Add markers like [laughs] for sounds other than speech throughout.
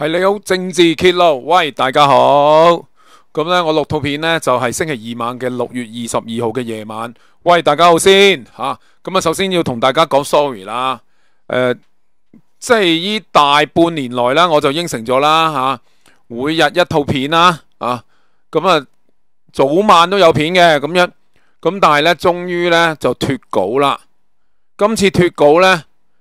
系你好，政治揭露。喂，大家好。咁咧，我六套片咧就系星期二晚嘅六月二十二号嘅夜晚。喂，大家好先吓。咁啊，首先要同大家讲 sorry 啦。诶，即系依大半年来啦，我就应承咗啦吓，每日一套片啦。啊，咁啊，早晚都有片嘅。咁样。咁，但系咧，终于咧就脱稿啦。今次脱稿咧。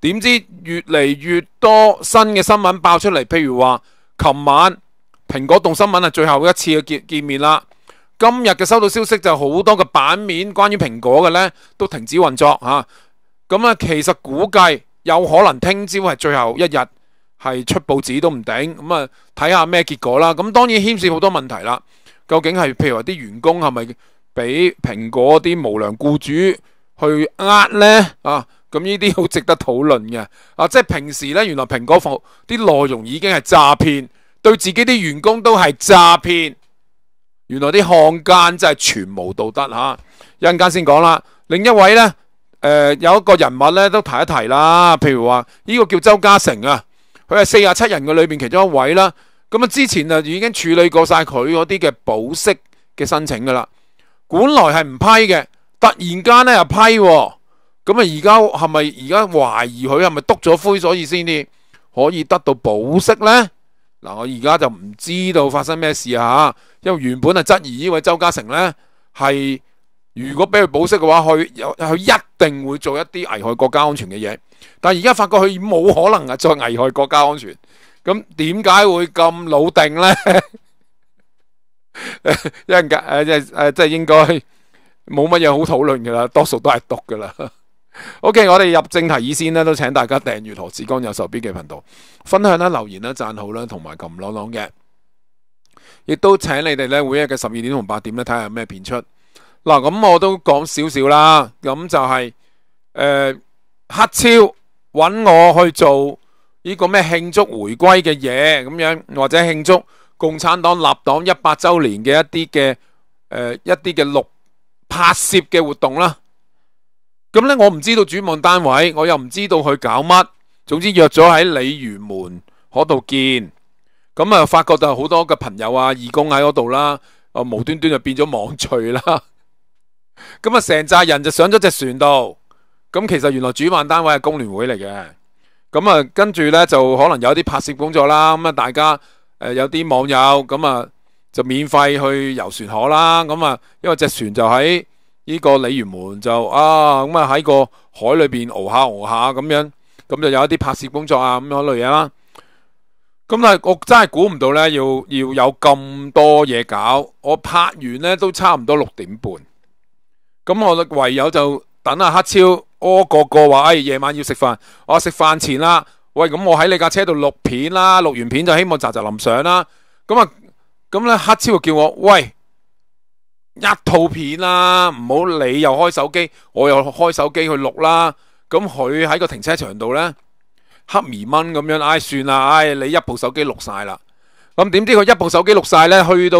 点知越嚟越多新嘅新闻爆出嚟，譬如话，琴晚苹果动新闻系最后一次嘅见见面啦。今日嘅收到消息就好多嘅版面关于苹果嘅呢都停止运作吓。咁啊，其实估计有可能听朝系最后一日系出报纸都唔顶。咁啊，睇下咩结果啦。咁当然牵涉好多问题啦。究竟系譬如话啲员工系咪俾苹果啲无良雇主去呃呢？啊？咁呢啲好值得討論嘅，啊，即係平時呢，原來蘋果服啲內容已經係詐騙，對自己啲員工都係詐騙。原來啲漢奸真係全無道德吓。一陣間先講啦，另一位呢，有一個人物呢，都提一提啦，譬如話呢個叫周嘉诚啊，佢係四廿七人嘅裏面其中一位啦。咁啊，之前啊已經處理過晒佢嗰啲嘅保釋嘅申請噶啦，本來係唔批嘅，突然間呢又批。咁啊！而家系咪而家怀疑佢系咪督咗灰，所以先至可以得到保释咧？嗱，我而家就唔知道发生咩事吓，因为原本系质疑呢位周嘉诚咧，系如果俾佢保释嘅话，佢有佢一定会做一啲危害国家安全嘅嘢。但系而家发觉佢冇可能啊，再危害国家安全。咁点解会咁老定咧？[laughs] 一阵间诶系诶，即系应该冇乜嘢好讨论噶啦，多数都系督噶啦。O.K.，我哋入正题以先呢，都请大家订阅何志刚有手笔嘅频道，分享啦、留言啦、赞好啦，同埋揿朗朗嘅。亦都请你哋呢，每日嘅十二点同八点呢，睇下咩片出。嗱，咁我都讲少少啦。咁就系诶，黑超揾我去做呢个咩庆祝回归嘅嘢咁样，或者庆祝共产党立党一百周年嘅一啲嘅诶一啲嘅录拍摄嘅活动啦。咁咧，我唔知道主办单位，我又唔知道去搞乜。总之约咗喺鲤鱼门嗰度见，咁啊发觉就好多嘅朋友啊，义工喺嗰度啦。啊，无端端就变咗网聚啦。[laughs] 咁啊，成扎人就上咗只船度。咁其实原来主办单位系工联会嚟嘅。咁啊，跟住呢，就可能有啲拍摄工作啦。咁啊，大家诶有啲网友咁啊，就免费去游船河啦。咁啊，因为只船就喺。呢個鲤鱼门就啊咁啊喺個海裏边熬下熬下咁樣，咁就有一啲拍攝工作啊咁樣類嘢啦。咁但係我真係估唔到咧，要要有咁多嘢搞。我拍完咧都差唔多六點半，咁我唯有就等阿黑超屙個個話，哎夜晚要食飯。我食飯前啦，喂咁我喺你架車度錄片啦，錄完片就希望扎扎林上啦。咁啊咁咧，黑超就叫我喂。一套片啦，唔好理。又开手机，我又开手机去录啦。咁佢喺个停车场度呢，黑咪蚊咁样。唉，算啦，唉，你一部手机录晒啦。咁点知佢一部手机录晒呢，去到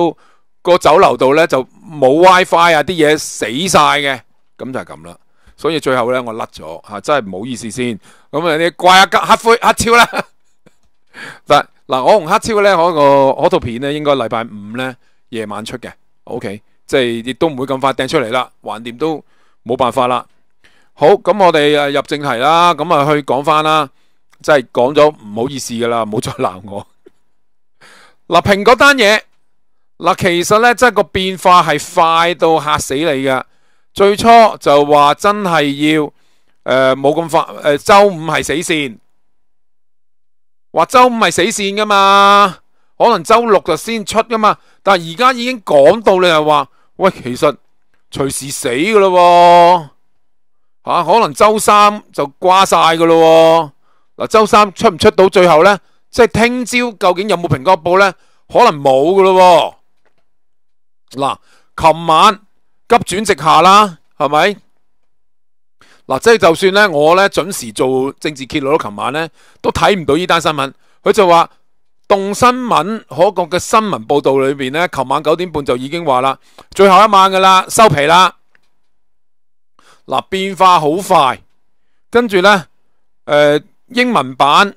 个酒楼度呢，就冇 WiFi 啊，啲嘢死晒嘅。咁就系咁啦。所以最后呢，我甩咗吓，真系唔好意思先。咁啊，你怪阿黑灰黑超啦。[laughs] 嗱，我同黑超呢，我个套片呢，应该礼拜五呢，夜晚出嘅。O K。即系亦都唔会咁快掟出嚟啦，横掂都冇办法啦。好，咁我哋诶入正题啦，咁啊去讲翻啦。即系讲咗唔好意思噶啦，唔好再闹我。[laughs] 嗱，苹果单嘢，嗱其实咧，即系个变化系快到吓死你嘅。最初就话真系要诶冇咁快，诶周五系死线，话周五系死线噶嘛，可能周六就先出噶嘛。但系而家已经讲到你又话。喂，其实随时死噶咯，吓可能周三就挂晒噶咯。嗱，周三出唔出到最后呢？即系听朝究竟有冇平果报呢？可能冇噶咯。嗱，琴晚急转直下啦，系咪？嗱，即系就算呢，我呢准时做政治揭露咯，琴晚呢都睇唔到呢单新闻，佢就话。动新闻可个嘅新闻报道里边呢，琴晚九点半就已经话啦，最后一晚噶啦，收皮啦。嗱，变化好快，跟住呢，诶，英文版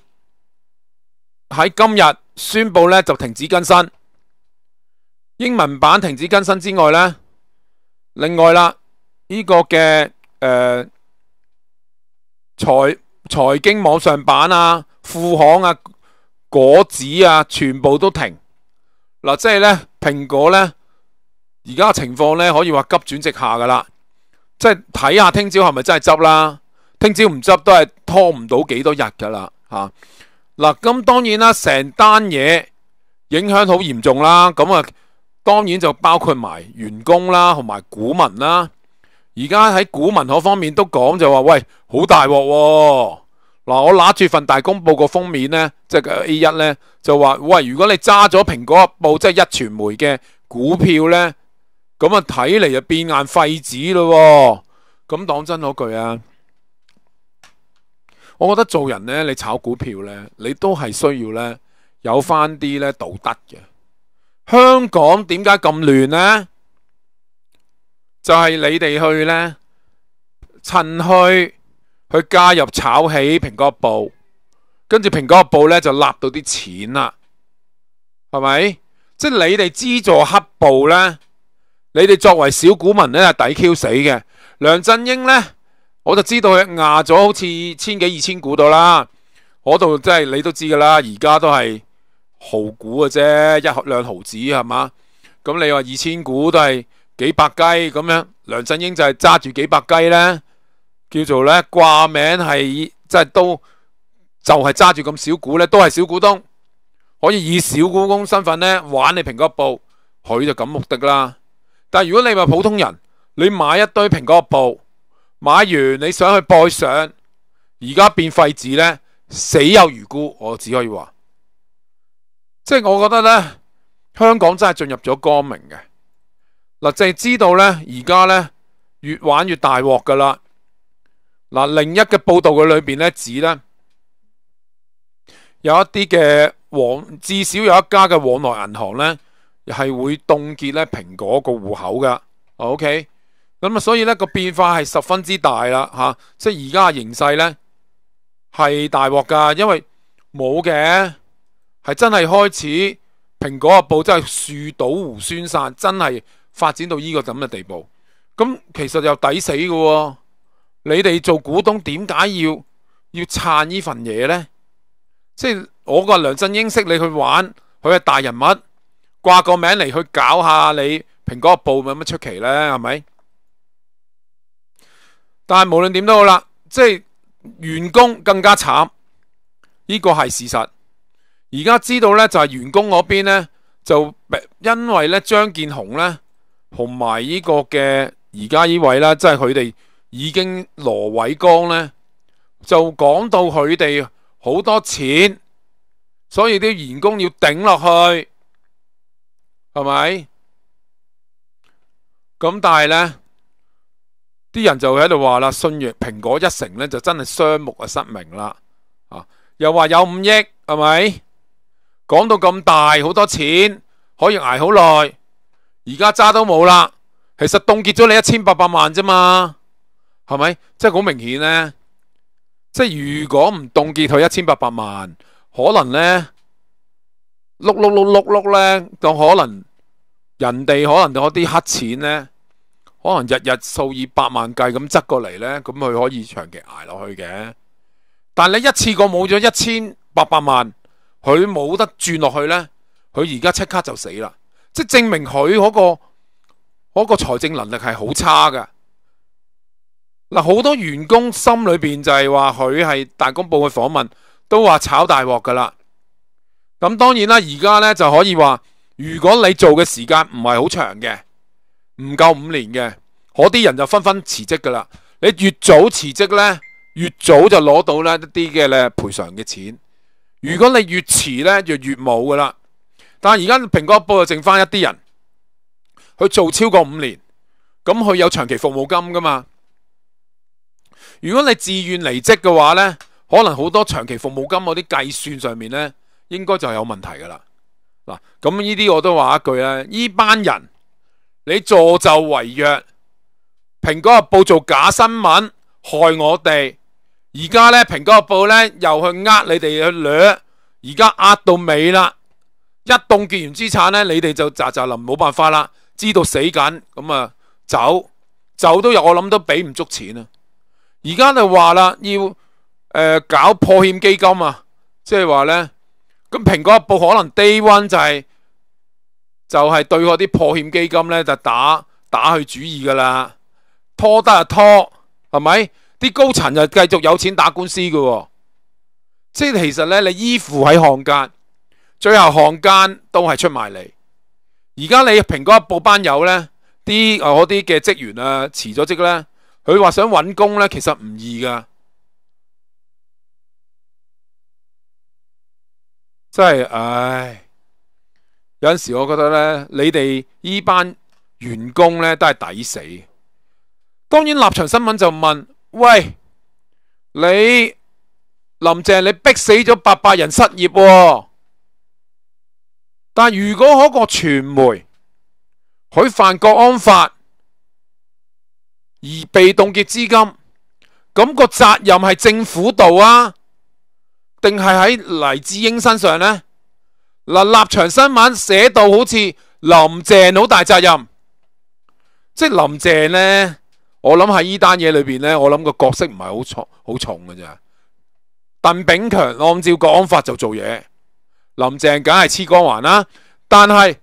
喺今日宣布呢就停止更新。英文版停止更新之外呢，另外啦，呢个嘅诶财财经网上版啊，富行啊。果子啊，全部都停嗱，即系咧苹果咧，而家嘅情况咧可以话急转直下噶啦，即系睇下听朝系咪真系执啦，听朝唔执都系拖唔到几多日噶啦吓嗱，咁当然啦，成单嘢影响好严重啦，咁啊当然就包括埋员工啦，同埋股民啦，而家喺股民嗰方面都讲就话喂好大镬。嗱，我拿住份大公报个封面呢，即系 A 一呢，就话喂，如果你揸咗苹果报，即系一传媒嘅股票呢，咁啊睇嚟就变硬废纸咯。咁讲真嗰句啊，我觉得做人呢，你炒股票呢，你都系需要呢，有翻啲呢道德嘅。香港点解咁乱呢？就系你哋去呢，趁虚。去加入炒起苹果布，跟住苹果布咧就立到啲钱啦，系咪？即系你哋资助黑布呢，你哋作为小股民咧系抵 Q 死嘅。梁振英呢，我就知道佢压咗好似千几二千股到啦，嗰度即系你都知噶啦，而家都系毫股嘅啫，一两毫子系嘛？咁你话二千股都系几百鸡咁样，梁振英就系揸住几百鸡呢。叫做咧挂名系，即系都就系揸住咁小股咧，都系小股东，可以以小股东身份咧玩你苹果部，佢就咁目的啦。但如果你话普通人，你买一堆苹果部，买完你想去拜上，而家变废纸咧，死有余辜。我只可以话，即系我觉得咧，香港真系进入咗光明嘅嗱，就系知道咧，而家咧越玩越大镬噶啦。嗱，另一嘅报道嘅里边咧指咧，有一啲嘅往至少有一家嘅往来银行咧系会冻结咧苹果个户口噶，OK，咁啊，所以咧个变化系十分之大啦吓，即系而家嘅形势咧系大镬噶，因为冇嘅系真系开始苹果个报真系树倒猢狲散，真系发展到呢个咁嘅地步，咁其实又抵死噶。你哋做股东点解要要撑呢份嘢呢？即系我个梁振英识你去玩，佢系大人物挂个名嚟去搞下你苹果个布，有乜出奇呢？系咪？但系无论点都好啦，即系员工更加惨，呢个系事实。而家知道呢，就系员工嗰边呢，就因为呢张建鸿呢，同埋呢个嘅而家呢位呢，即系佢哋。已经罗伟光呢，就讲到佢哋好多钱，所以啲员工要顶落去系咪？咁但系呢啲人就喺度话啦，信约苹果一成呢，就真系双目啊失明啦啊！又话有五亿系咪？讲到咁大好多钱可以挨好耐，而家渣都冇啦。其实冻结咗你一千八百万啫嘛。系咪？即系好明显呢，即系如果唔冻结佢一千八百万，可能呢，碌碌碌碌碌呢，就可能人哋可能嗰啲黑钱呢，可能日日数以百万计咁执过嚟呢，咁佢可以长期挨落去嘅。但系你一次过冇咗一千八百万，佢冇得转落去呢，佢而家即刻就死啦！即系证明佢嗰个嗰个财政能力系好差噶。嗱，好多员工心里边就系话佢系大公报嘅访问，都话炒大镬噶啦。咁当然啦，而家咧就可以话，如果你做嘅时间唔系好长嘅，唔够五年嘅，嗰啲人就纷纷辞职噶啦。你越早辞职咧，越早就攞到咧一啲嘅赔偿嘅钱。如果你越迟咧，就越冇噶啦。但系而家苹果报就剩翻一啲人去做超过五年，咁佢有长期服务金噶嘛。如果你自愿离职嘅话呢可能好多长期服务金嗰啲计算上面呢，应该就有问题噶啦。嗱，咁呢啲我都话一句啦，呢班人你助纣为虐，苹果日报做假新闻害我哋，而家呢，苹果日报呢又去呃你哋去掠，而家呃到尾啦，一冻结完资产呢，你哋就咋咋林冇办法啦，知道死紧咁啊走走都有，我谂都俾唔足钱啊！而家就话啦，要诶搞破欠基金啊，即系话咧，咁苹果一部可能 day one 就系就系对嗰啲破欠基金咧就打打佢主意噶啦，拖得就拖，系咪？啲高层就继续有钱打官司噶，即系其实咧你依附喺行间，最后行间都系出埋嚟。而家你苹果一部班友咧，啲诶嗰啲嘅职员啊辞咗职咧。佢话想揾工呢，其实唔易噶，真系，唉，有阵时我觉得呢，你哋呢班员工呢都系抵死。当然，立场新闻就问：喂，你林郑，你逼死咗八百人失业，但如果嗰个传媒佢犯国安法？而被冻结资金，咁个责任系政府度啊，定系喺黎智英身上呢？嗱，立场新闻写到好似林郑好大责任，即系林郑呢，我谂喺呢单嘢里边呢，我谂个角色唔系好重，好重嘅啫。邓炳强按照国安法就做嘢，林郑梗系黐光环啦。但系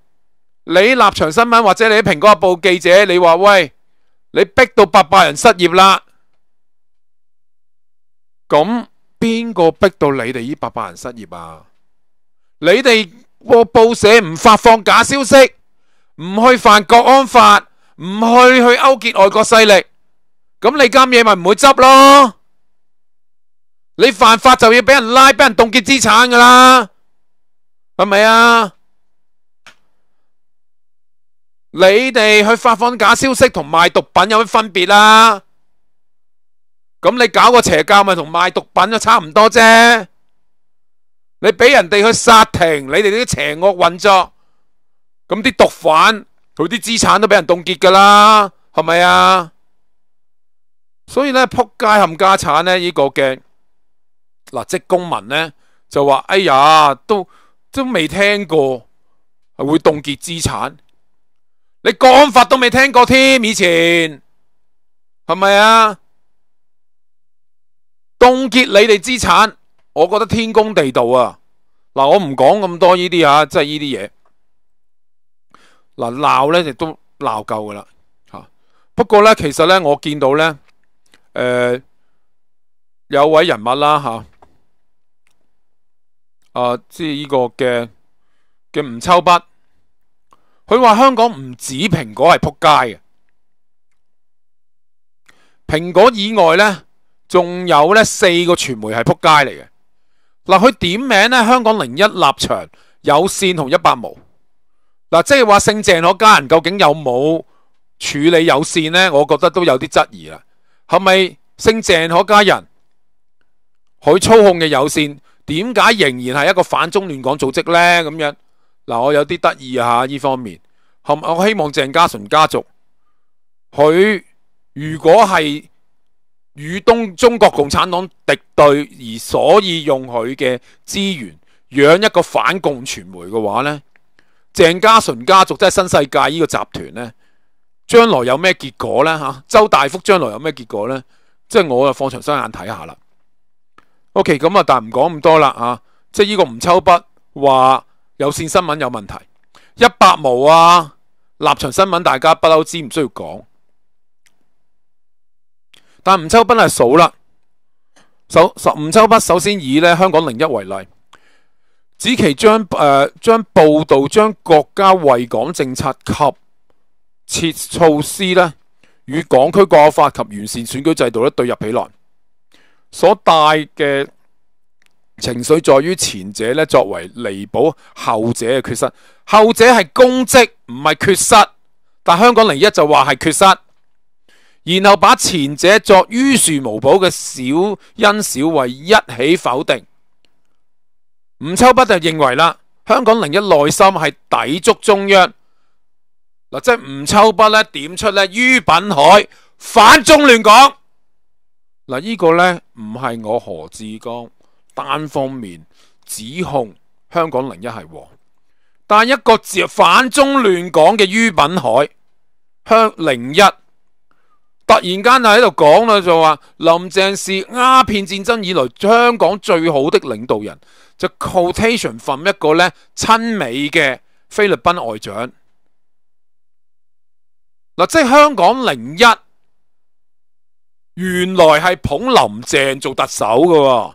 你立场新闻或者你苹果日报记者，你话喂？你逼到八百人失业啦，咁边个逼到你哋呢八百人失业啊？你哋个报社唔发放假消息，唔去犯国安法，唔去去勾结外国势力，咁你间嘢咪唔会执咯？你犯法就要俾人拉，俾人冻结资产噶啦，系咪啊？你哋去发放假消息同卖毒品有咩分别啊？咁你搞个邪教咪同卖毒品就差唔多啫。你俾人哋去杀停，你哋啲邪恶运作，咁啲毒贩佢啲资产都俾人冻结噶啦，系咪啊？所以咧扑街冚家产咧呢个嘅嗱，即公民咧就话哎呀都都未听过系会冻结资产。你讲法都未听过添，以前系咪啊？冻结你哋资产，我觉得天公地道啊！嗱，我唔讲咁多呢啲啊，即系呢啲嘢。嗱，闹咧亦都闹够噶啦吓。不过咧，其实咧，我见到咧，诶，有位人物啦吓，啊，即系呢个嘅嘅吴秋北。佢話香港唔止蘋果係撲街嘅，蘋果以外呢，仲有呢四個傳媒係撲街嚟嘅。嗱，佢點名呢？香港零一立場有線同一百毛。嗱，即係話姓鄭嗰家人究竟有冇處理有線呢？我覺得都有啲質疑啦。係咪姓鄭嗰家人佢操控嘅有線點解仍然係一個反中亂港組織呢？咁樣？嗱，我有啲得意吓呢方面，我希望郑嘉纯家族，佢如果系与东中国共产党敌对，而所以用佢嘅资源养一个反共传媒嘅话呢郑嘉纯家族即系新世界呢个集团呢，将来有咩结果呢？吓，周大福将来有咩结果呢？即系我啊，放长双眼睇下啦。OK，咁啊，但唔讲咁多啦啊！即系呢个吴秋北话。有线新闻有問題，一百毛啊！立場新聞大家不嬲知，唔需要講。但吳秋斌係數啦，首吳秋斌首先以咧香港零一為例，指其將诶将報導將國家惠港政策及設措施咧，與港區國法及完善選舉制度咧對入起來，所帶嘅。情绪在于前者咧，作为弥补后者嘅缺失。后者系公职，唔系缺失，但香港零一就话系缺失，然后把前者作于事无补嘅小恩小惠一起否定。吴秋北就认为啦，香港零一内心系抵触中央嗱，即系吴秋北咧点出咧于品海反中乱讲嗱，呢个咧唔系我何志刚。單方面指控香港零一係禍，但一一個反中亂港嘅於品海，香零一突然間就喺度講啦，就話林鄭是鸦片戰爭以來香港最好的領導人，就 u o t a t i o n from 一個咧親美嘅菲律賓外長。嗱，即係香港零一原來係捧林鄭做特首嘅。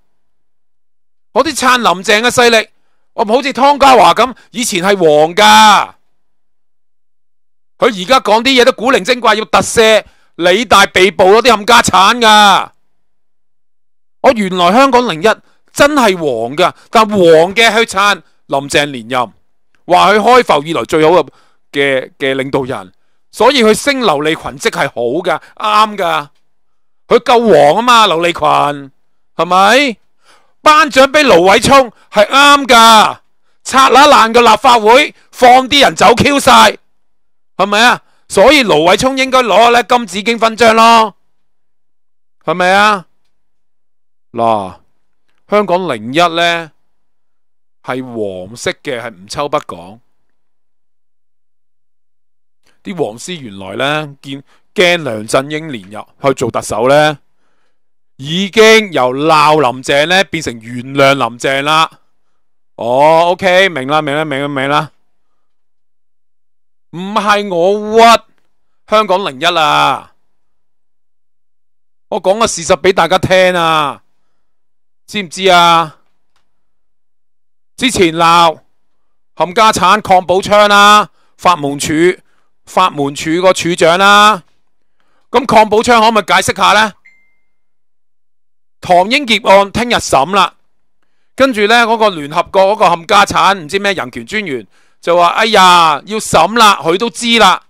我啲撑林郑嘅势力，我唔好似汤家华咁，以前系黄噶，佢而家讲啲嘢都古灵精怪，要特赦李大被捕咯，啲冚家产噶。我原来香港零一真系黄噶，但系黄嘅去撑林郑连任，话佢开埠以来最好嘅嘅嘅领导人，所以佢升刘利群职系好噶，啱噶，佢够黄啊嘛，刘利群系咪？颁奖俾卢伟聪系啱噶，拆啦烂个立法会，放啲人走 Q 晒，系咪啊？所以卢伟聪应该攞咧金紫荆勋章咯，系咪啊？嗱，香港零一呢系黄色嘅，系唔抽不讲，啲黄丝原来呢见惊梁振英连入去做特首呢。已经由闹林郑咧变成原谅林郑啦。哦，OK，明啦明啦明啦明啦，唔系我屈，香港零一啊！我讲个事实俾大家听啊，知唔知啊？之前闹冚家铲，抗宝昌啦，法门处法门处个处长啦，咁抗宝昌可唔可以解释下呢？唐英杰案听日审啦，跟住呢嗰个联合国嗰个冚家产唔知咩人权专员就话：哎呀，要审啦，佢都知啦。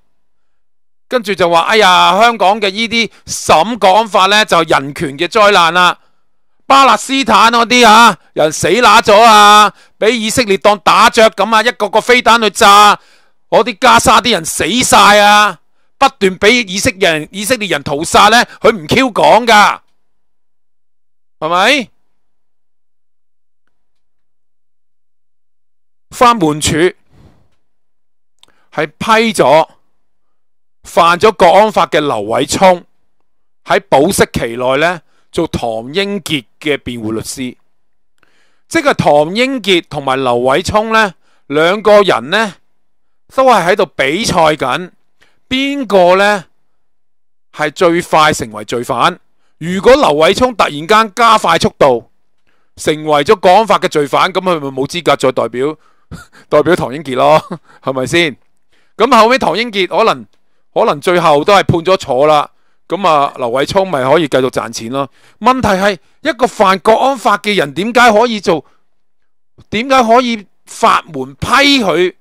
跟住就话：哎呀，香港嘅呢啲审讲法呢，就人权嘅灾难啦。巴勒斯坦嗰啲啊人死乸咗啊，俾以色列当打雀咁啊，一个个飞弹去炸，嗰啲加沙啲人死晒啊，不断俾以色列人以色列人屠杀呢，佢唔 Q 讲噶。系咪？法门处系批咗犯咗国安法嘅刘伟聪喺保释期内咧做唐英杰嘅辩护律师，即系唐英杰同埋刘伟聪咧两个人咧都系喺度比赛紧，边个咧系最快成为罪犯？如果刘伟聪突然间加快速度，成为咗国安法嘅罪犯，咁佢咪冇资格再代表 [laughs] 代表唐英杰咯？[laughs] 系咪先？咁后尾唐英杰可能可能最后都系判咗坐啦。咁啊，刘伟聪咪可以继续赚钱咯？问题系一个犯国安法嘅人，点解可以做？点解可以法门批佢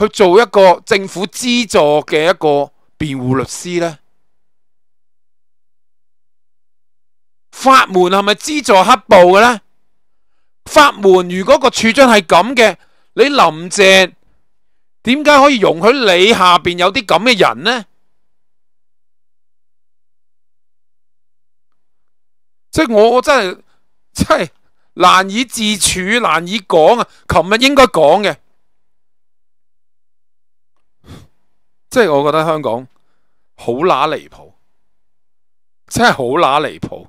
去做一个政府资助嘅一个辩护律师呢？法门系咪资助黑暴嘅咧？法门如果个处长系咁嘅，你林郑点解可以容许你下边有啲咁嘅人呢？即系我真系真系难以自处，难以讲啊！琴日应该讲嘅，即系我觉得香港好乸离谱，真系好乸离谱。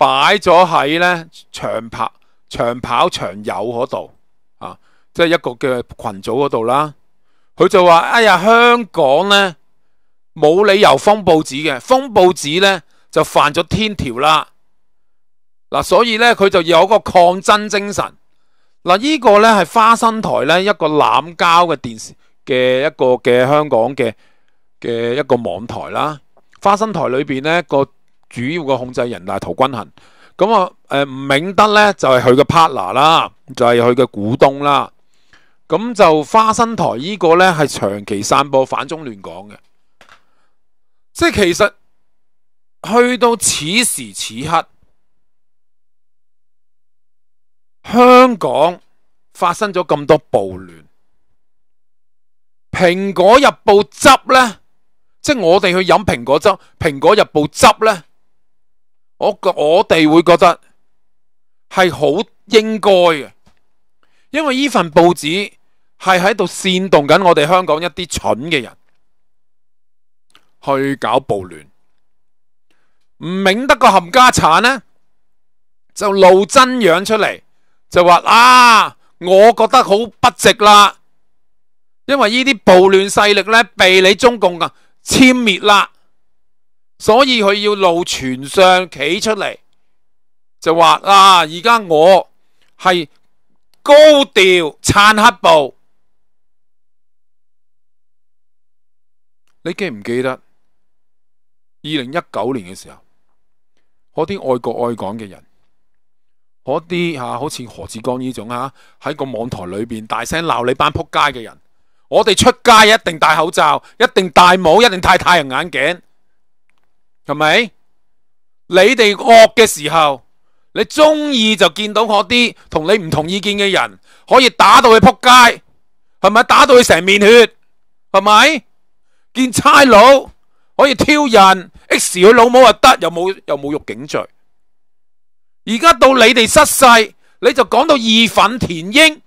擺咗喺咧長跑、長跑、长友嗰度啊，即係一個嘅群組嗰度啦。佢就話：哎呀，香港咧冇理由封報紙嘅，封報紙咧就犯咗天條啦。嗱，所以咧佢就有個抗爭精神。嗱，呢個咧係花生台咧一個濫交嘅電視嘅一個嘅香港嘅嘅一個網台啦。花生台裏边咧個。主要嘅控制人大陶君衡，咁啊誒吴敏德咧就係佢嘅 partner 啦，就係佢嘅股東啦。咁就花生台呢個咧係長期散播反中亂港嘅，即係其實去到此時此刻，香港發生咗咁多暴亂，《蘋果日报》汁咧，即係我哋去飲蘋果汁，《蘋果日报》汁咧。我觉我哋会觉得系好应该嘅，因为呢份报纸系喺度煽动紧我哋香港一啲蠢嘅人去搞暴乱，唔明得个冚家铲咧，就露真样出嚟，就话啊，我觉得好不值啦，因为呢啲暴乱势力咧被你中共啊歼灭啦。所以佢要露全相企出嚟，就话啊，而家我系高调撑黑布。你记唔记得二零一九年嘅时候，嗰啲爱国爱港嘅人，嗰啲吓，好似何志刚呢种吓喺个网台里边大声闹你班扑街嘅人。我哋出街一定戴口罩，一定戴帽，一定戴太阳眼镜。系咪？你哋恶嘅时候，你中意就见到我啲同你唔同意见嘅人，可以打到佢扑街，系咪？打到佢成面血，系咪？见差佬可以挑人，X 佢老母又得，又冇又冇辱警罪。而家到你哋失势，你就讲到义愤填膺，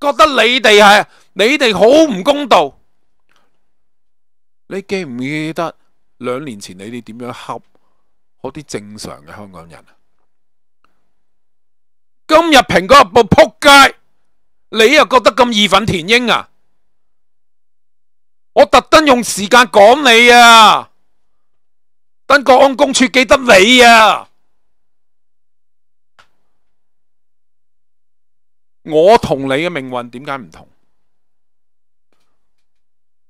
觉得你哋系你哋好唔公道。你记唔记得？兩年前你哋點樣恰嗰啲正常嘅香港人？今日果嗰部撲街，你又覺得咁義憤填膺啊？我特登用時間講你啊，等國安公署記得你啊！我同你嘅命運點解唔同？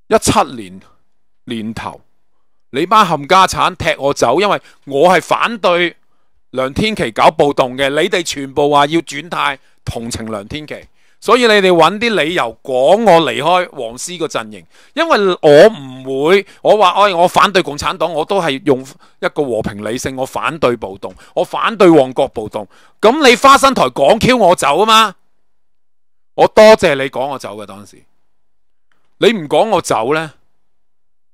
一七年年頭。你班冚家产踢我走，因为我系反对梁天琪搞暴动嘅。你哋全部话要转态同情梁天琪，所以你哋揾啲理由讲我离开黄师个阵营，因为我唔会，我话，哎，我反对共产党，我都系用一个和平理性，我反对暴动，我反对旺角暴动。咁你花生台讲 Q 我走啊嘛，我多谢你讲我走嘅当时，你唔讲我走呢？